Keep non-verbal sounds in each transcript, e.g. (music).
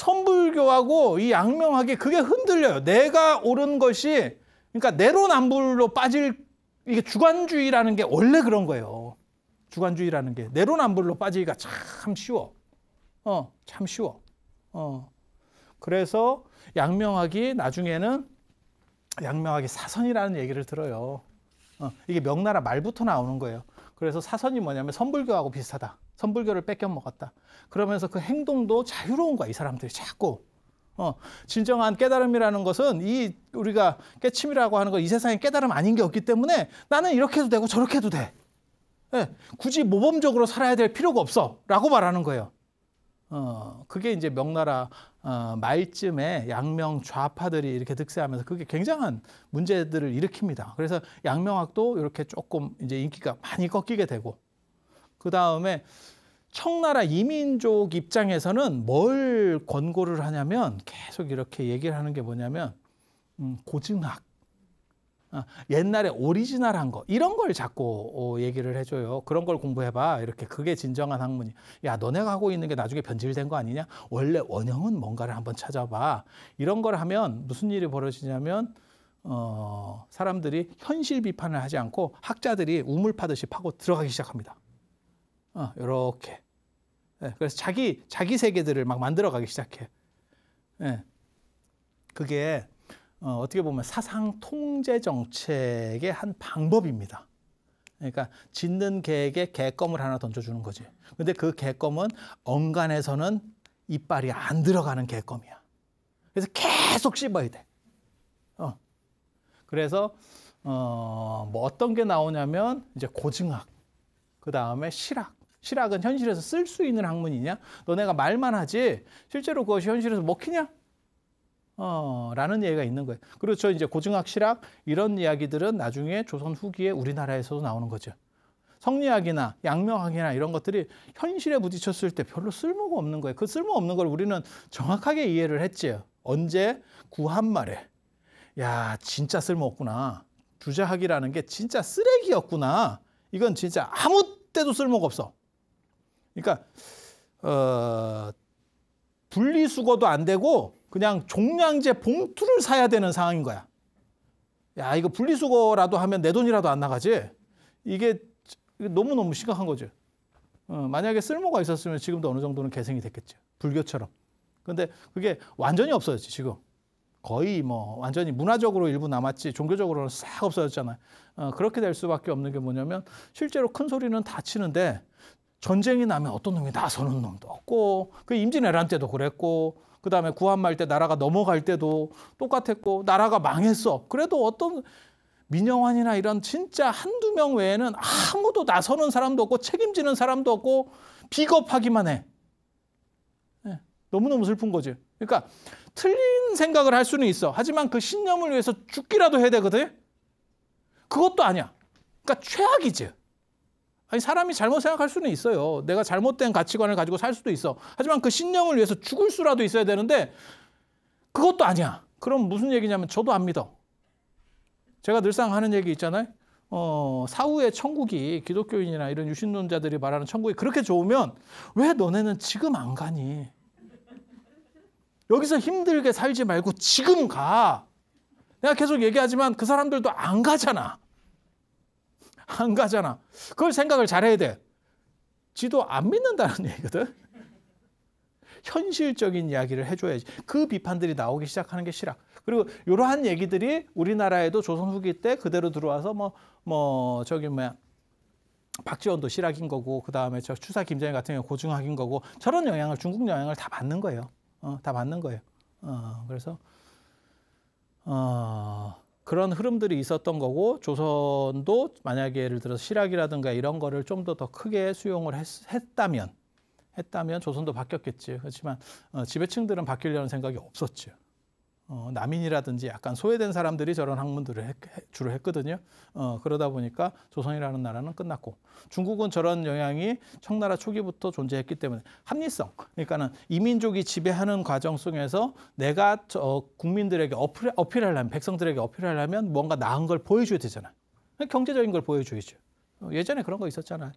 선불교하고 이 양명학이 그게 흔들려요. 내가 옳은 것이 그러니까 내로남불로 빠질 이게 주관주의라는 게 원래 그런 거예요. 주관주의라는 게 내로남불로 빠지기가 참 쉬워. 어, 참 쉬워. 어. 그래서 양명학이 나중에는 양명학이 사선이라는 얘기를 들어요. 어, 이게 명나라 말부터 나오는 거예요. 그래서 사선이 뭐냐면 선불교하고 비슷하다. 선불교를 뺏겨 먹었다. 그러면서 그 행동도 자유로운 거야, 이 사람들이 자꾸. 어, 진정한 깨달음이라는 것은 이 우리가 깨침이라고 하는 거 이 세상에 깨달음 아닌 게 없기 때문에 나는 이렇게 해도 되고 저렇게 해도 돼. 네, 굳이 모범적으로 살아야 될 필요가 없어. 라고 말하는 거예요. 어, 그게 이제 명나라 어, 말쯤에 양명 좌파들이 이렇게 득세하면서 그게 굉장한 문제들을 일으킵니다. 그래서 양명학도 이렇게 조금 이제 인기가 많이 꺾이게 되고 그 다음에 청나라 이민족 입장에서는 뭘 권고를 하냐면 계속 이렇게 얘기를 하는 게 뭐냐면 음, 고증학. 아, 옛날에 오리지널한 거 이런 걸 자꾸 어, 얘기를 해줘요. 그런 걸 공부해봐. 이렇게 그게 진정한 학문이. 야 너네가 하고 있는 게 나중에 변질된 거 아니냐? 원래 원형은 뭔가를 한번 찾아봐. 이런 걸 하면 무슨 일이 벌어지냐면 어, 사람들이 현실 비판을 하지 않고 학자들이 우물 파듯이 파고 들어가기 시작합니다. 어, 요렇게. 예, 그래서 자기, 자기 세계들을 막 만들어 가기 시작해. 예. 그게 어, 어떻게 보면 사상 통제 정책의 한 방법입니다. 그러니까 짓는 계획에 개껌을 하나 던져주는 거지. 근데 그 개껌은 언간에서는 이빨이 안 들어가는 개껌이야. 그래서 계속 씹어야 돼. 어. 그래서 어, 뭐 어떤 게 나오냐면 이제 고증학, 그 다음에 실학, 실학은 현실에서 쓸 수 있는 학문이냐? 너네가 말만 하지 실제로 그것이 현실에서 먹히냐? 어, 라는 얘기가 있는 거예요. 그렇죠. 이제 고증학 실학 이런 이야기들은 나중에 조선 후기에 우리나라에서도 나오는 거죠. 성리학이나 양명학이나 이런 것들이 현실에 부딪혔을 때 별로 쓸모가 없는 거예요. 그 쓸모없는 걸 우리는 정확하게 이해를 했지요. 언제? 구한말에. 야, 진짜 쓸모없구나. 주자학이라는 게 진짜 쓰레기였구나. 이건 진짜 아무 때도 쓸모가 없어. 그러니까 어, 분리수거도 안 되고 그냥 종량제 봉투를 사야 되는 상황인 거야. 야 이거 분리수거라도 하면 내 돈이라도 안 나가지. 이게 너무너무 심각한 거죠. 어, 만약에 쓸모가 있었으면 지금도 어느 정도는 개선이 됐겠죠. 불교처럼. 근데 그게 완전히 없어졌지 지금. 거의 뭐 완전히 문화적으로 일부 남았지 종교적으로는 싹 없어졌잖아요. 어, 그렇게 될 수밖에 없는 게 뭐냐면 실제로 큰 소리는 다 치는데 전쟁이 나면 어떤 놈이 나서는 놈도 없고 그 임진왜란 때도 그랬고 그 다음에 구한말 때 나라가 넘어갈 때도 똑같았고 나라가 망했어. 그래도 어떤 민영환이나 이런 진짜 한두 명 외에는 아무도 나서는 사람도 없고 책임지는 사람도 없고 비겁하기만 해. 네. 너무너무 슬픈 거지. 그러니까 틀린 생각을 할 수는 있어. 하지만 그 신념을 위해서 죽기라도 해야 되거든. 그것도 아니야. 그러니까 최악이지. 아니 사람이 잘못 생각할 수는 있어요. 내가 잘못된 가치관을 가지고 살 수도 있어. 하지만 그 신념을 위해서 죽을 수라도 있어야 되는데 그것도 아니야. 그럼 무슨 얘기냐면 저도 안 믿어. 제가 늘상 하는 얘기 있잖아요. 어, 사후에 천국이 기독교인이나 이런 유신론자들이 말하는 천국이 그렇게 좋으면 왜 너네는 지금 안 가니? 여기서 힘들게 살지 말고 지금 가. 내가 계속 얘기하지만 그 사람들도 안 가잖아. 안 가잖아. 그걸 생각을 잘해야 돼. 지도 안 믿는다는 (laughs) 얘기거든. 현실적인 이야기를 해줘야지. 그 비판들이 나오기 시작하는 게 싫어. 그리고 이러한 얘기들이 우리나라에도 조선 후기 때 그대로 들어와서 뭐, 뭐, 저기 뭐야. 박지원도 실학인 거고, 그 다음에 저 추사 김정일 같은 경우 고중학인 거고, 저런 영향을, 중국 영향을 다 받는 거예요. 어, 다 받는 거예요. 어, 그래서, 어, 그런 흐름들이 있었던 거고 조선도 만약에 예를 들어서 실학이라든가 이런 거를 좀 더 더 크게 수용을 했, 다면 했다면 조선도 바뀌었겠지. 그렇지만 어, 지배층들은 바뀌려는 생각이 없었죠. 어, 남인이라든지 약간 소외된 사람들이 저런 학문들을 했, 주로 했거든요. 어, 그러다 보니까 조선이라는 나라는 끝났고 중국은 저런 영향이 청나라 초기부터 존재했기 때문에 합리성 그러니까는 이민족이 지배하는 과정 속에서 내가 저 국민들에게 어필, 어필하려면 백성들에게 어필하려면 뭔가 나은 걸 보여줘야 되잖아. 요 경제적인 걸 보여줘야죠. 예전에 그런 거 있었잖아요.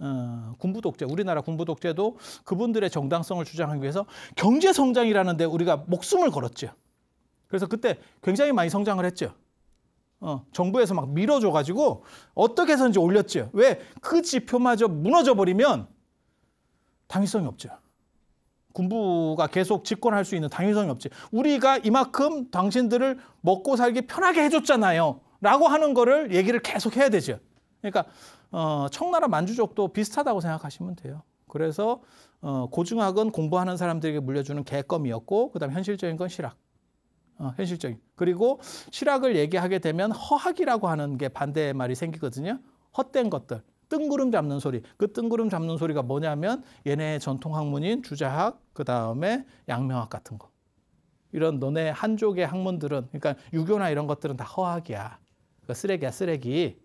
어, 군부 독재, 우리나라 군부 독재도 그분들의 정당성을 주장하기 위해서 경제 성장이라는데 우리가 목숨을 걸었죠. 그래서 그때 굉장히 많이 성장을 했죠. 어, 정부에서 막 밀어줘가지고 어떻게 해서인지 올렸죠. 왜? 그 지표마저 무너져버리면 당위성이 없죠. 군부가 계속 집권할 수 있는 당위성이 없지. 우리가 이만큼 당신들을 먹고 살기 편하게 해줬잖아요. 라고 하는 거를 얘기를 계속 해야 되죠. 그러니까 어, 청나라 만주족도 비슷하다고 생각하시면 돼요. 그래서 어, 고증학은 공부하는 사람들에게 물려주는 개껌이었고 그다음 현실적인 건 실학. 어, 현실적인. 그리고 실학을 얘기하게 되면 허학이라고 하는 게 반대의 말이 생기거든요. 헛된 것들. 뜬구름 잡는 소리. 그 뜬구름 잡는 소리가 뭐냐면 얘네의 전통 학문인 주자학, 그다음에 양명학 같은 거. 이런 너네 한족의 학문들은 그러니까 유교나 이런 것들은 다 허학이야. 그러니까 쓰레기야, 쓰레기.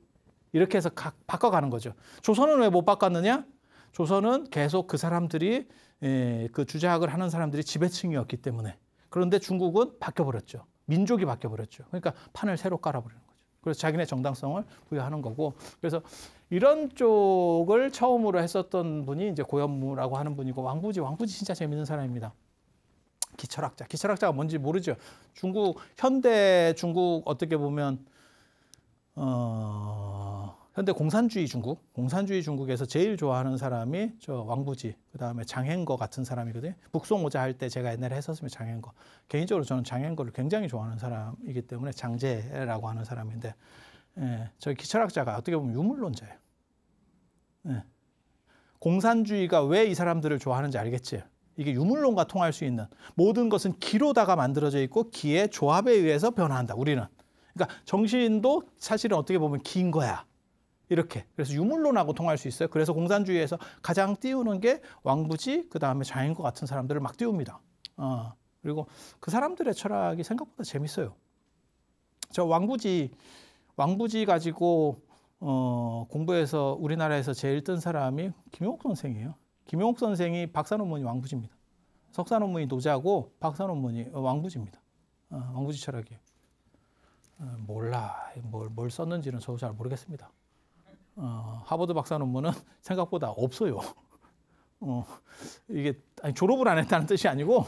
이렇게 해서 각 바꿔 가는 거죠. 조선은 왜 못 바꿨느냐? 조선은 계속 그 사람들이 에, 예, 그 주자학을 하는 사람들이 지배층이었기 때문에 그런데 중국은 바뀌어버렸죠. 민족이 바뀌어버렸죠. 그러니까 판을 새로 깔아버리는 거죠. 그래서 자기네 정당성을 부여하는 거고. 그래서 이런 쪽을 처음으로 했었던 분이 이제 고현무라고 하는 분이고 왕부지, 왕부지 진짜 재밌는 사람입니다. 기철학자. 기철학자가 뭔지 모르죠. 중국 현대 중국 어떻게 보면 어 그런데 공산주의 중국, 공산주의 중국에서 제일 좋아하는 사람이 저 왕부지, 그 다음에 장행거 같은 사람이거든요. 북송오자 할 때 제가 옛날에 했었으면 장행거. 개인적으로 저는 장행거를 굉장히 좋아하는 사람이기 때문에 장제라고 하는 사람인데, 예, 저희 기철학자가 어떻게 보면 유물론자예요. 예. 공산주의가 왜 이 사람들을 좋아하는지 알겠지? 이게 유물론과 통할 수 있는 모든 것은 기로다가 만들어져 있고 기의 조합에 의해서 변화한다. 우리는 그러니까 정신도 사실은 어떻게 보면 긴 거야. 이렇게 그래서 유물론하고 통할 수 있어요. 그래서 공산주의에서 가장 띄우는 게 왕부지 그 다음에 장인 것 같은 사람들을 막 띄웁니다. 어, 그리고 그 사람들의 철학이 생각보다 재밌어요. 저 왕부지 왕부지 가지고 어, 공부해서 우리나라에서 제일 뜬 사람이 김용옥 선생이에요. 김용옥 선생이 박사 논문이 왕부지입니다. 석사 논문이 노자고 박사 논문이 어, 왕부지입니다. 어, 왕부지 철학이에요. 어, 몰라 뭘, 뭘 썼는지는 저도 잘 모르겠습니다. 어, 하버드 박사 논문은 (laughs) 생각보다 없어요. (laughs) 어, 이게 아니, 졸업을 안 했다는 뜻이 아니고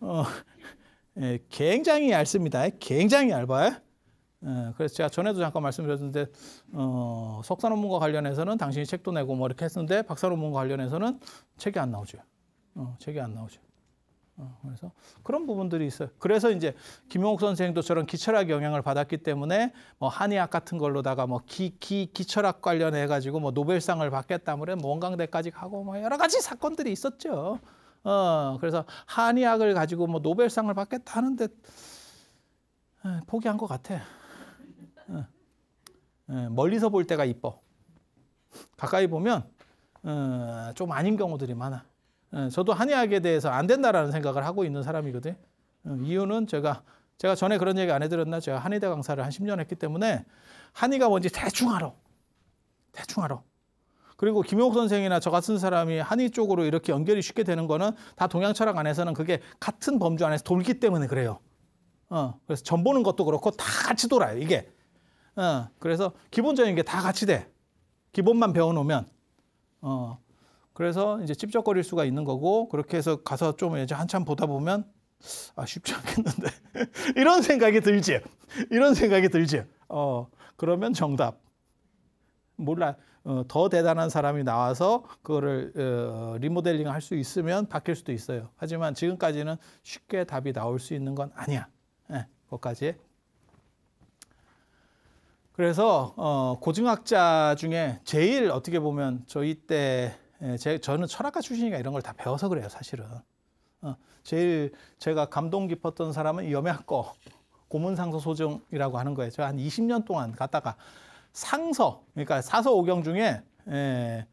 어, (laughs) 예, 굉장히 얇습니다. 굉장히 얇아요. 예, 그래서 제가 전에도 잠깐 말씀드렸는데 어, 석사 논문과 관련해서는 당신이 책도 내고 뭐 이렇게 했는데 박사 논문과 관련해서는 책이 안 나오죠. 어, 책이 안 나오죠. 어, 그래서 그런 부분들이 있어요. 그래서 이제 김용옥 선생도 저런 기철학 영향을 받았기 때문에 뭐 한의학 같은 걸로다가 뭐 기, 기, 기철학 관련해 가지고 뭐 노벨상을 받겠다 그래 뭐, 뭐 원광대까지 가고 뭐 여러 가지 사건들이 있었죠. 어, 그래서 한의학을 가지고 뭐 노벨상을 받겠다 하는데 에, 포기한 것 같아. 어, 에, 멀리서 볼 때가 이뻐. 가까이 보면 어, 좀 아닌 경우들이 많아. 예, 저도 한의학에 대해서 안 된다라는 생각을 하고 있는 사람이거든요. 어, 이유는 제가 제가 전에 그런 얘기 안 해드렸나? 제가 한의대 강사를 한 10년 했기 때문에 한의가 뭔지 대충 알아. 대충 알아. 그리고 김용욱 선생이나 저 같은 사람이 한의 쪽으로 이렇게 연결이 쉽게 되는 거는 다 동양 철학 안에서는 그게 같은 범주 안에서 돌기 때문에 그래요. 어, 그래서 전 보는 것도 그렇고 다 같이 돌아요, 이게. 어, 그래서 기본적인 게 다 같이 돼. 기본만 배워놓으면. 어, 그래서 이제 찝적거릴 수가 있는 거고 그렇게 해서 가서 좀 이제 한참 보다 보면 아 쉽지 않겠는데 (laughs) 이런 생각이 들지 이런 생각이 들지 어 그러면 정답 몰라 어, 더 대단한 사람이 나와서 그거를 어, 리모델링 할 수 있으면 바뀔 수도 있어요 하지만 지금까지는 쉽게 답이 나올 수 있는 건 아니야 네, 그것까지 그래서 어, 고증학자 중에 제일 어떻게 보면 저희 때 예, 제, 저는 철학과 출신이니까 이런 걸 다 배워서 그래요, 사실은. 어, 제일 제가 감동 깊었던 사람은 염약거 고문상서 소정이라고 하는 거예요. 제가 한 20년 동안 갔다가 상서, 그러니까 사서 오경 중에 에, 예,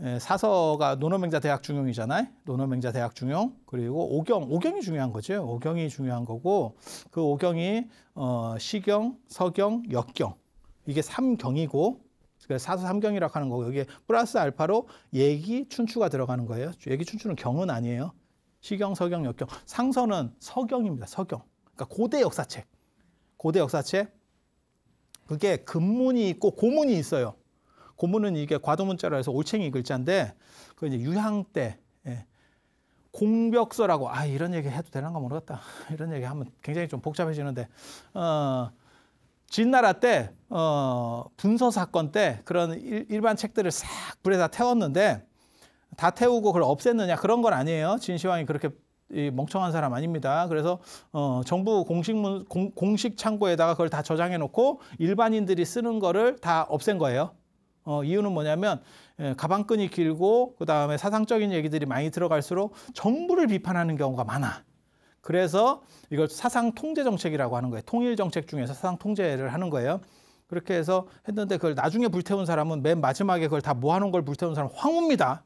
예, 사서가 노노맹자 대학 중용이잖아요. 노노맹자 대학 중용 그리고 오경, 오경이 중요한 거죠. 오경이 중요한 거고 그 오경이 어, 시경, 서경, 역경 이게 삼경이고 그러니까 사수삼경이라고 하는 거고 여기에 플러스 알파로 예기 춘추가 들어가는 거예요. 예기 춘추는 경은 아니에요. 시경, 서경, 역경. 상서는 서경입니다. 서경. 그러니까 고대 역사책. 고대 역사책. 그게 금문이 있고 고문이 있어요. 고문은 이게 과도문자로 해서 올챙이 글자인데 그 이제 유향 때 예. 공벽서라고 아 이런 얘기 해도 되는가 모르겠다. (laughs) 이런 얘기 하면 굉장히 좀 복잡해지는데 어 진나라 때 어, 분서 사건 때 그런 일, 일반 책들을 싹 불에다 태웠는데 다 태우고 그걸 없앴느냐 그런 건 아니에요. 진시황이 그렇게 이 멍청한 사람 아닙니다. 그래서 어, 정부 공식문 공, 공식 창고에다가 그걸 다 저장해 놓고 일반인들이 쓰는 거를 다 없앤 거예요. 어, 이유는 뭐냐면 예, 가방끈이 길고 그 다음에 사상적인 얘기들이 많이 들어갈수록 정부를 비판하는 경우가 많아. 그래서 이걸 사상 통제 정책이라고 하는 거예요. 통일 정책 중에서 사상 통제를 하는 거예요. 그렇게 해서 했는데 그걸 나중에 불태운 사람은 맨 마지막에 그걸 다 모아놓은 걸 불태운 사람 황후입니다.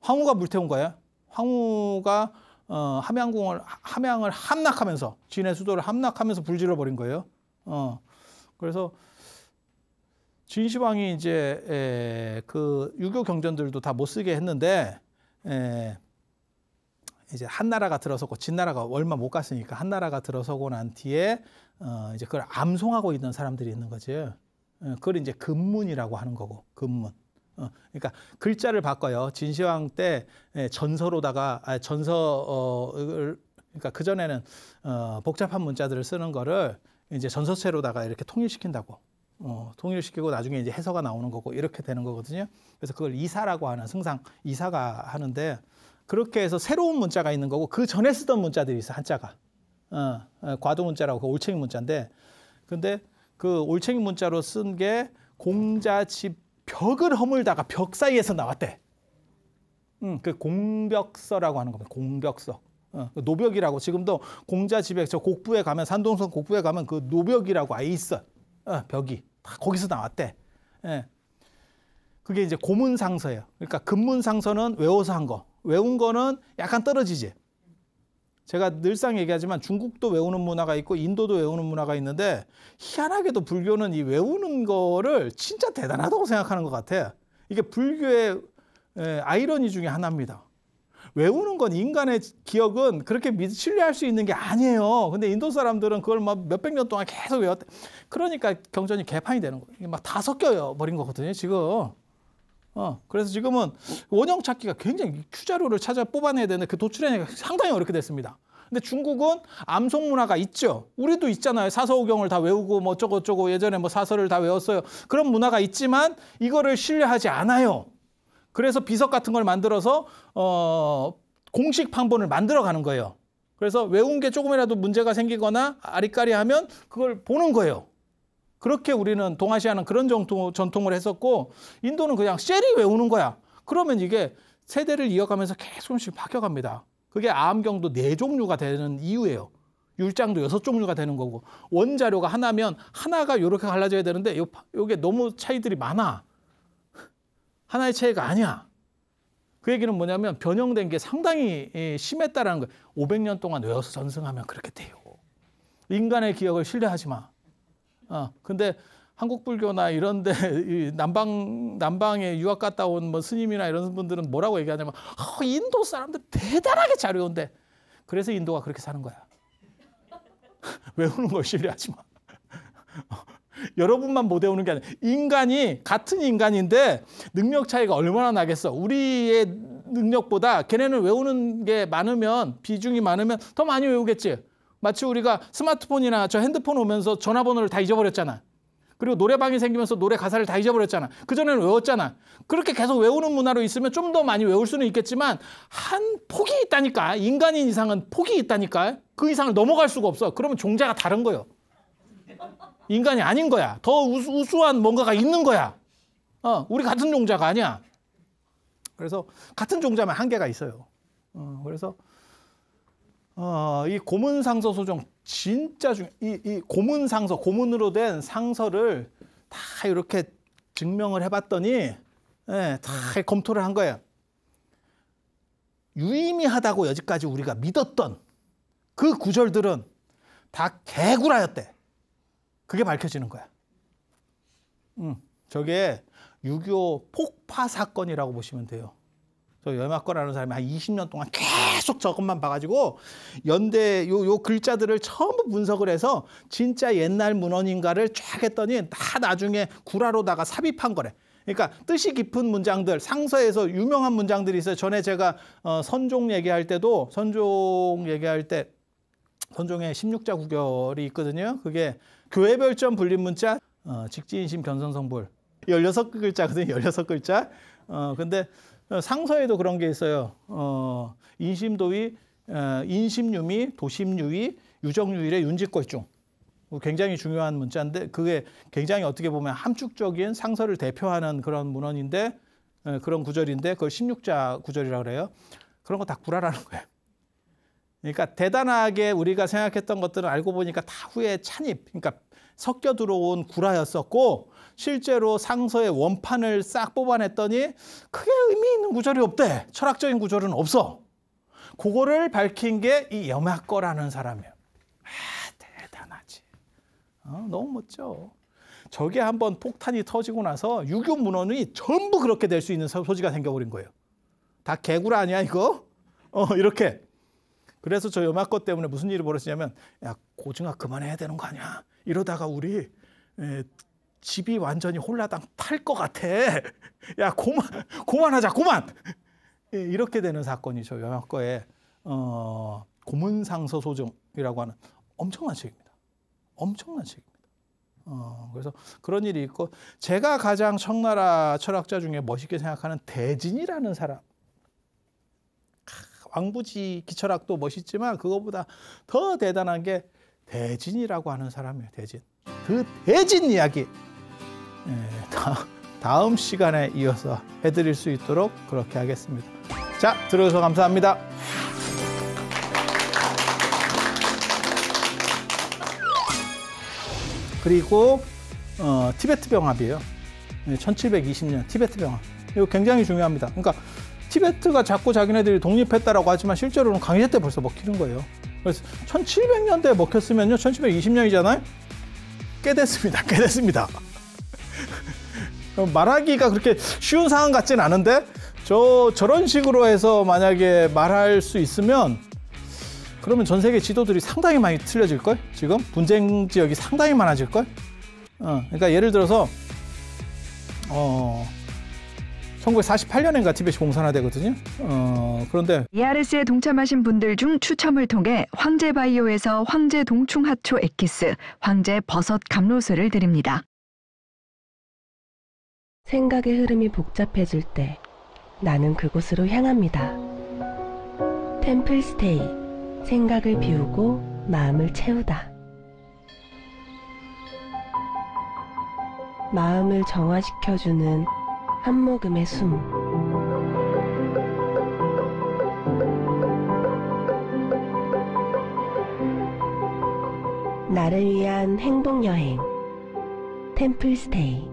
황후가 불태운 거예요. 황후가 어, 함양궁을 함양을 함락하면서 진해 수도를 함락하면서 불질러 버린 거예요. 어. 그래서 진시황이 이제 에, 그 유교 경전들도 다 못 쓰게 했는데 에, 이제 한나라가 들어서고 진나라가 얼마 못 갔으니까 한나라가 들어서고 난 뒤에 어 이제 그걸 암송하고 있는 사람들이 있는 거지. 예, 그걸 이제 금문이라고 하는 거고 금문. 어, 그러니까 글자를 바꿔요. 진시황 때 예, 전서로다가 아, 전서 어, 그러니까 그 전에는 어, 복잡한 문자들을 쓰는 거를 이제 전서체로다가 이렇게 통일시킨다고. 어, 통일시키고 나중에 이제 해서가 나오는 거고 이렇게 되는 거거든요. 그래서 그걸 이사라고 하는 승상 이사가 하는데 그렇게 해서 새로운 문자가 있는 거고 그 전에 쓰던 문자들이 있어 한자가 어, 어 과도 문자라고 그 올챙이 문자인데 근데 그 올챙이 문자로 쓴 게 공자 집 벽을 허물다가 벽 사이에서 나왔대. 음, 그 공벽서라고 하는 겁니다. 공벽서. 어, 그 노벽이라고 지금도 공자 집에 저 곡부에 가면 산동성 곡부에 가면 그 노벽이라고 아예 있어. 어, 벽이 다 거기서 나왔대. 예. 그게 이제 고문상서예요. 그러니까 근문상서는 외워서 한 거. 외운 거는 약간 떨어지지. 제가 늘상 얘기하지만 중국도 외우는 문화가 있고 인도도 외우는 문화가 있는데 희한하게도 불교는 이 외우는 거를 진짜 대단하다고 생각하는 것 같아. 이게 불교의 아이러니 중에 하나입니다. 외우는 건 인간의 기억은 그렇게 신뢰할 수 있는 게 아니에요. 근데 인도 사람들은 그걸 막 몇 백 년 동안 계속 외웠대. 그러니까 경전이 개판이 되는 거예요. 막다 섞여 버린 거거든요, 지금. 어, 그래서 지금은 원형 찾기가 굉장히 휴자료를 찾아 뽑아내야 되는데 그 도출해내기가 상당히 어렵게 됐습니다. 근데 중국은 암송 문화가 있죠. 우리도 있잖아요. 사서오경을 다 외우고 뭐 어쩌고저쩌고 예전에 뭐 사서를 다 외웠어요. 그런 문화가 있지만 이거를 신뢰하지 않아요. 그래서 비석 같은 걸 만들어서 어, 공식 판본을 만들어 가는 거예요. 그래서 외운 게 조금이라도 문제가 생기거나 아리까리하면 그걸 보는 거예요. 그렇게 우리는 동아시아는 그런 정통, 전통을 했었고 인도는 그냥 셀이 외우는 거야. 그러면 이게 세대를 이어가면서 계속씩 바뀌어갑니다. 그게 암경도 네 종류가 되는 이유예요. 율장도 여섯 종류가 되는 거고 원자료가 하나면 하나가 이렇게 갈라져야 되는데 요, 요게 너무 차이들이 많아. 하나의 차이가 아니야. 그 얘기는 뭐냐면 변형된 게 상당히 예, 심했다라는 거예요. 500년 동안 외워서 전승하면 그렇게 돼요. 인간의 기억을 신뢰하지 마. 어, 근데 한국 불교나 이런데 (laughs) 이 남방 남방에 유학 갔다 온 뭐 스님이나 이런 분들은 뭐라고 얘기하냐면 어, 인도 사람들 대단하게 잘 외운데 그래서 인도가 그렇게 사는 거야. (laughs) 외우는 걸 신뢰하지 마. (laughs) 여러분만 못 외우는 게 아니라 인간이 같은 인간인데 능력 차이가 얼마나 나겠어. 우리의 능력보다 걔네는 외우는 게 많으면 비중이 많으면 더 많이 외우겠지. 마치 우리가 스마트폰이나 저 핸드폰 오면서 전화번호를 다 잊어버렸잖아. 그리고 노래방이 생기면서 노래 가사를 다 잊어버렸잖아. 그전에는 외웠잖아. 그렇게 계속 외우는 문화로 있으면 좀 더 많이 외울 수는 있겠지만 한 폭이 있다니까. 인간인 이상은 폭이 있다니까. 그 이상을 넘어갈 수가 없어. 그러면 종자가 다른 거예요. 인간이 아닌 거야. 더 우수, 한 뭔가가 있는 거야. 어, 우리 같은 종자가 아니야. 그래서 같은 종자만 한계가 있어요. 어, 그래서 어, 이 고문 상서 소정 진짜 중요. 이, 이 고문 상서 고문으로 된 상서를 다 이렇게 증명을 해봤더니 예, 다 검토를 한 거예요. 유의미하다고 여지까지 우리가 믿었던 그 구절들은 다 개구라였대. 그게 밝혀지는 거야. 음, 저게 6.25 폭파 사건이라고 보시면 돼요. 저 염학거라는 사람이 한 20년 동안 계속 계속 저것만 봐가지고 연대 요, 요 글자들을 처음부 분석을 해서 진짜 옛날 문헌인가를 쫙 했더니 다 나중에 구라로다가 삽입한 거래. 그러니까 뜻이 깊은 문장들, 상서에서 유명한 문장들이 있어요. 전에 제가 어, 선종 얘기할 때도 선종 얘기할 때 선종의 16자 구결이 있거든요. 그게 교회별점 분립문자, 어, 직지인심 견성성불 16글자거든요. 16글자. 어, 근데 어, 상서에도 그런 게 있어요. 어, 인심도위, 어, 인심유미, 도심유위, 유정유일의 윤직걸중. 뭐 굉장히 중요한 문자인데 그게 굉장히 어떻게 보면 함축적인 상서를 대표하는 그런 문헌인데 어, 그런 구절인데 그걸 16자 구절이라 그래요. 그런 거 다 구라라는 거예요. 그러니까 대단하게 우리가 생각했던 것들은 알고 보니까 다 후에 찬입, 그러니까 섞여 들어온 구라였었고 실제로 상서의 원판을 싹 뽑아냈더니 크게 의미 있는 구절이 없대. 철학적인 구절은 없어. 그거를 밝힌 게 이 염약거라는 사람이에요. 아, 대단하지. 어, 너무 멋져. 저게 한 번 폭탄이 터지고 나서 유교 문헌이 전부 그렇게 될 수 있는 소지가 생겨버린 거예요. 다 개구라 아니야 이거? 어 이렇게. 그래서 저 염학거 때문에 무슨 일이 벌어지냐면 야고증아 그만해야 되는 거 아니야? 이러다가 우리 에, 집이 완전히 홀라당 팔것 같아. (laughs) 야, 고만, 고만하자, 고만! 예, 이렇게 되는 사건이죠. 영화과의 어, 고문상서 소정이라고 하는 엄청난 책입니다. 엄청난 책입니다. 어, 그래서 그런 일이 있고 제가 가장 청나라 철학자 중에 멋있게 생각하는 대진이라는 사람 왕부지 기철학도 멋있지만 그거보다 더 대단한 게 대진이라고 하는 사람이에요. 대진. 그 대진 이야기 예, 다음 시간에 이어서 해드릴 수 있도록 그렇게 하겠습니다. 자, 들어주셔서 감사합니다. 그리고 어, 티베트 병합이에요. 1720년 예, 티베트 병합. 이거 굉장히 중요합니다. 그러니까 티베트가 자꾸 자기네들이 독립했다라고 하지만 실제로는 강제 때 벌써 먹히는 거예요. 그래서 1700년대에 먹혔으면요. 1720년이잖아요. 깨 됐습니다. 깨 됐습니다. 어, 말하기가 그렇게 쉬운 상황 같진 않은데 저 저런 식으로 해서 만약에 말할 수 있으면 그러면 전 세계 지도들이 상당히 많이 틀려질걸? 지금 분쟁 지역이 상당히 많아질걸? 어, 그러니까 예를 들어서 어, 1948년인가 티벳이 공산화되거든요. 어, 그런데 ERS에 동참하신 분들 중 추첨을 통해 황제 바이오에서 황제 동충하초 액기스, 황제 버섯 감로수를 드립니다. 생각의 흐름이 복잡해질 때 나는 그곳으로 향합니다. 템플스테이 생각을 비우고 마음을 채우다. 마음을 정화시켜주는 한 모금의 숨. 나를 위한 행복여행. 템플스테이.